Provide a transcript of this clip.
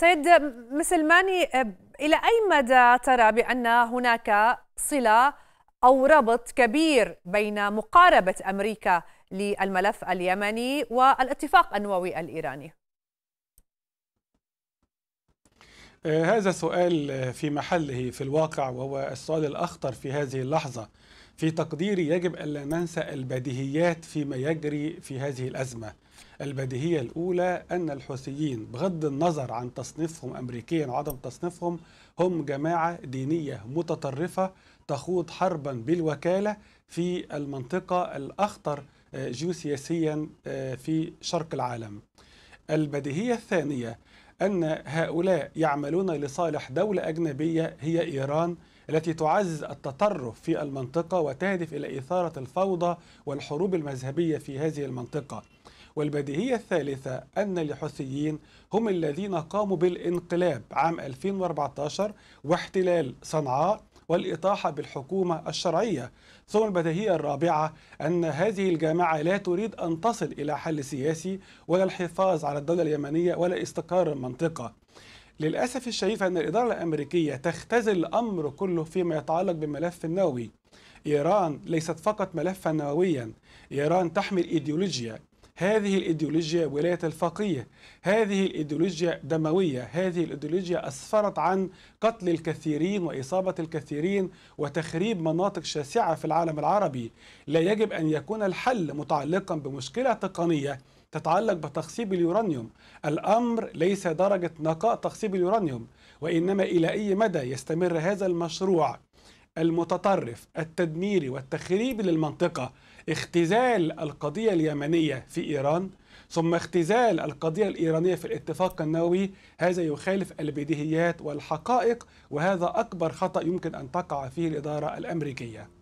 سيد مسلماني إلى أي مدى ترى بأن هناك صلة أو ربط كبير بين مقاربة أمريكا للملف اليمني والاتفاق النووي الإيراني؟ آه، هذا سؤال آه، في محله في الواقع وهو السؤال الأخطر في هذه اللحظة في تقديري يجب ألا ننسى البديهيات فيما يجري في هذه الأزمة البديهية الأولى أن الحوثيين بغض النظر عن تصنيفهم أمريكيا وعدم تصنيفهم هم جماعة دينية متطرفة تخوض حربا بالوكالة في المنطقة الأخطر آه، جيوسياسيا آه، في شرق العالم البديهية الثانية أن هؤلاء يعملون لصالح دولة أجنبية هي إيران التي تعزز التطرف في المنطقة وتهدف إلى إثارة الفوضى والحروب المذهبية في هذه المنطقة والبديهية الثالثة أن الحوثيين هم الذين قاموا بالانقلاب عام 2014 واحتلال صنعاء والإطاحة بالحكومة الشرعية ثم البديهية الرابعة أن هذه الجامعة لا تريد أن تصل إلى حل سياسي ولا الحفاظ على الدولة اليمنية ولا استقرار المنطقة للأسف الشديد فإن الإدارة الأمريكية تختزل الأمر كله فيما يتعلق بالملف النووي إيران ليست فقط ملفا نوويا إيران تحمل إيديولوجيا هذه الإيديولوجيا ولاية الفقيه هذه الإيديولوجيا دموية هذه الإيديولوجيا أسفرت عن قتل الكثيرين وإصابة الكثيرين وتخريب مناطق شاسعة في العالم العربي لا يجب أن يكون الحل متعلقا بمشكلة تقنية تتعلق بتخصيب اليورانيوم الأمر ليس درجة نقاء تخصيب اليورانيوم وإنما إلى أي مدى يستمر هذا المشروع المتطرف التدميري والتخريبي للمنطقة اختزال القضية اليمنية في إيران ثم اختزال القضية الإيرانية في الاتفاق النووي هذا يخالف البديهيات والحقائق وهذا أكبر خطأ يمكن أن تقع فيه الإدارة الأمريكية